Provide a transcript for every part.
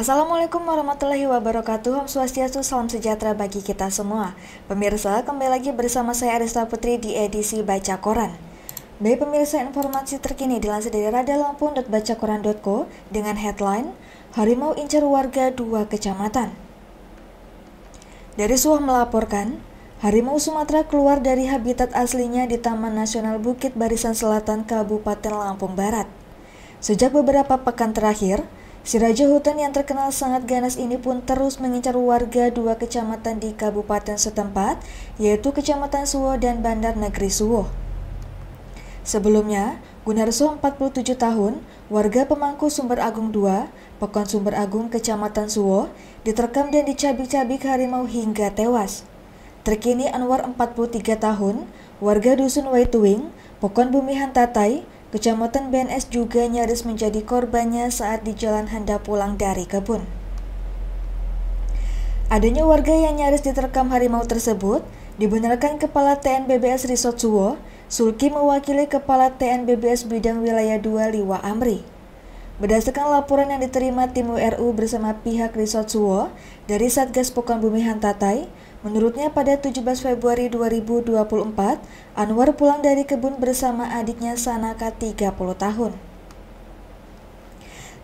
Assalamualaikum warahmatullahi wabarakatuh Om Swastiastu, salam sejahtera bagi kita semua Pemirsa, kembali lagi bersama saya Arista Putri di edisi Baca Koran Baik pemirsa, informasi terkini dilansir dari radalampung.bacakoran.co dengan headline Harimau incar warga dua kecamatan Dari Suah melaporkan, Harimau Sumatera keluar dari habitat aslinya di Taman Nasional Bukit Barisan Selatan, Kabupaten Lampung Barat. Sejak beberapa pekan terakhir, Si Raja Hutan yang terkenal sangat ganas ini pun terus mengincar warga dua kecamatan di kabupaten setempat, yaitu Kecamatan Suwo dan Bandar Negeri Suwo. Sebelumnya, Gunarso 47 tahun, warga pemangku Sumber Agung II, Pekon Sumber Agung Kecamatan Suwo, diterkam dan dicabik-cabik harimau hingga tewas. Terkini Anwar 43 tahun, warga Dusun Waituing, Pekon Bumi Tatai, Kecamatan BNS juga nyaris menjadi korbannya saat di jalan hendak pulang dari kebun. Adanya warga yang nyaris diterkam harimau tersebut dibenarkan Kepala TNBBS Resort Suwo, Sulki mewakili Kepala TNBBS Bidang Wilayah 2 Liwa Amri. Berdasarkan laporan yang diterima tim WRU bersama pihak Resort Suwo dari Satgas Pokan Bumi Hantatai, Menurutnya pada 17 Februari 2024, Anwar pulang dari kebun bersama adiknya Sanaka 30 tahun.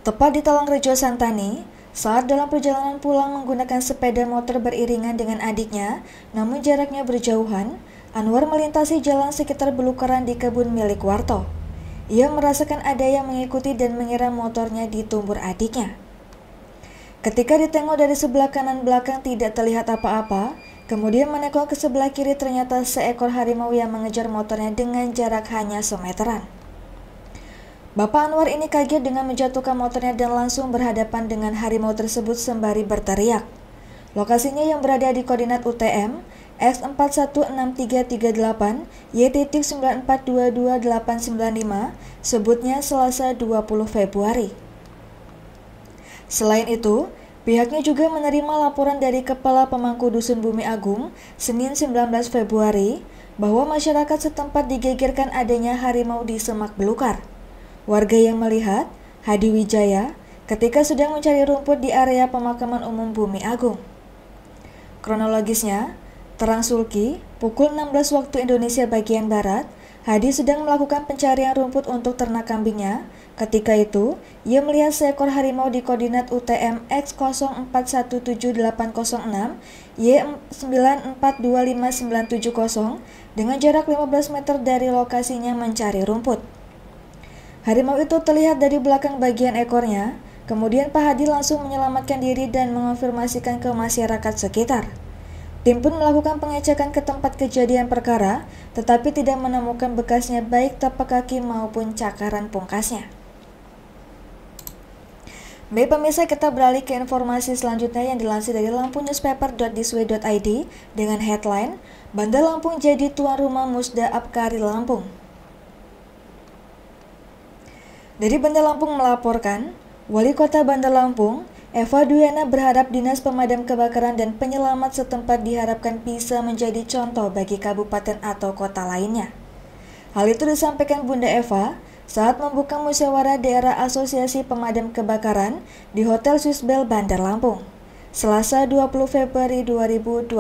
Tepat di Talang Rejo Santani, saat dalam perjalanan pulang menggunakan sepeda motor beriringan dengan adiknya, namun jaraknya berjauhan, Anwar melintasi jalan sekitar belukaran di kebun milik Warto. Ia merasakan ada yang mengikuti dan mengira motornya ditumbur adiknya. Ketika ditengok dari sebelah kanan belakang tidak terlihat apa-apa, kemudian menekuk ke sebelah kiri ternyata seekor harimau yang mengejar motornya dengan jarak hanya semeteran. Bapak Anwar ini kaget dengan menjatuhkan motornya dan langsung berhadapan dengan harimau tersebut sembari berteriak. Lokasinya yang berada di koordinat UTM X416338 Y.942285 sebutnya Selasa 20 Februari. Selain itu, pihaknya juga menerima laporan dari Kepala Pemangku Dusun Bumi Agung, Senin 19 Februari, bahwa masyarakat setempat digegerkan adanya harimau di semak belukar. Warga yang melihat, Hadi Wijaya, ketika sedang mencari rumput di area pemakaman umum Bumi Agung. Kronologisnya, Terang Sulki, pukul 16 waktu Indonesia bagian Barat, Hadi sedang melakukan pencarian rumput untuk ternak kambingnya. Ketika itu, ia melihat seekor harimau di koordinat UTM x 0417806, y 9425970 dengan jarak 15 meter dari lokasinya mencari rumput. Harimau itu terlihat dari belakang bagian ekornya, kemudian Pak Hadi langsung menyelamatkan diri dan mengonfirmasikan ke masyarakat sekitar. Tim pun melakukan pengecekan ke tempat kejadian perkara, tetapi tidak menemukan bekasnya baik tapak kaki maupun cakaran pungkasnya. Baik pemirsa, kita beralih ke informasi selanjutnya yang dilansir dari Id dengan headline Bandar Lampung jadi tuan rumah Musda Abkari Lampung. Dari Bandar Lampung melaporkan, Wali Kota Bandar Lampung, Eva Duyana berharap Dinas Pemadam Kebakaran dan Penyelamat setempat diharapkan bisa menjadi contoh bagi kabupaten atau kota lainnya. Hal itu disampaikan Bunda Eva saat membuka musyawarah daerah Asosiasi Pemadam Kebakaran di Hotel Swissbel Bandar Lampung, Selasa 20 Februari 2024.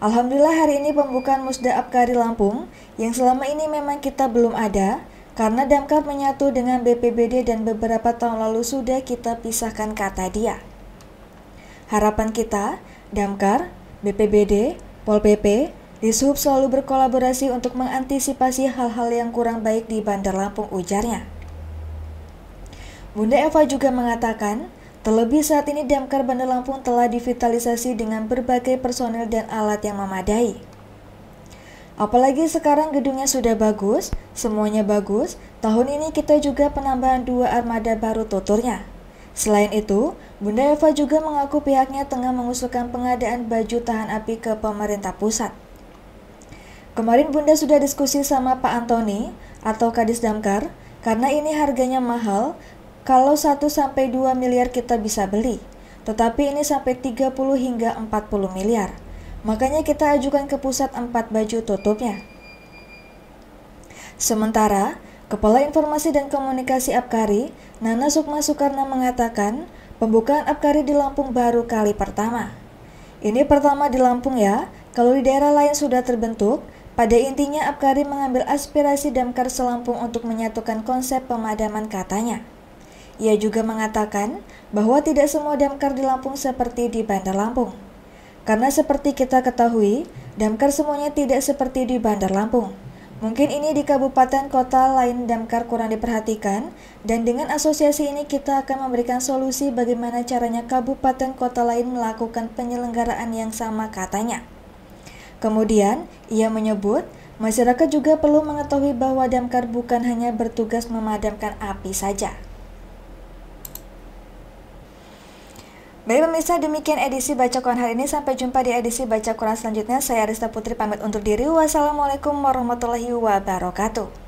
Alhamdulillah hari ini pembukaan Musda Abkari Lampung yang selama ini memang kita belum ada, karena Damkar menyatu dengan BPBD dan beberapa tahun lalu sudah kita pisahkan kata dia. Harapan kita, Damkar, BPBD, Pol PP, Dishub selalu berkolaborasi untuk mengantisipasi hal-hal yang kurang baik di Bandar Lampung ujarnya. Bunda Eva juga mengatakan, terlebih saat ini Damkar Bandar Lampung telah divitalisasi dengan berbagai personil dan alat yang memadai. Apalagi sekarang gedungnya sudah bagus, semuanya bagus. Tahun ini kita juga penambahan dua armada baru tuturnya. Selain itu, Bunda Eva juga mengaku pihaknya tengah mengusulkan pengadaan baju tahan api ke pemerintah pusat. Kemarin Bunda sudah diskusi sama Pak Antoni atau Kadis Damkar karena ini harganya mahal, kalau 1 2 miliar kita bisa beli. Tetapi ini sampai 30 hingga 40 miliar. Makanya kita ajukan ke pusat empat baju tutupnya. Sementara, Kepala Informasi dan Komunikasi Apkari, Nana Sukma Soekarno mengatakan, pembukaan Apkari di Lampung baru kali pertama. Ini pertama di Lampung ya, kalau di daerah lain sudah terbentuk, pada intinya Apkari mengambil aspirasi Damkar Selampung untuk menyatukan konsep pemadaman katanya. Ia juga mengatakan bahwa tidak semua damkar di Lampung seperti di Bandar Lampung. Karena seperti kita ketahui, damkar semuanya tidak seperti di Bandar Lampung. Mungkin ini di kabupaten kota lain damkar kurang diperhatikan, dan dengan asosiasi ini kita akan memberikan solusi bagaimana caranya kabupaten kota lain melakukan penyelenggaraan yang sama katanya. Kemudian, ia menyebut, masyarakat juga perlu mengetahui bahwa damkar bukan hanya bertugas memadamkan api saja. Baik pemirsa, demikian edisi Baca Quran hari ini. Sampai jumpa di edisi Baca Quran selanjutnya. Saya Arista Putri pamit untuk diri. Wassalamualaikum warahmatullahi wabarakatuh.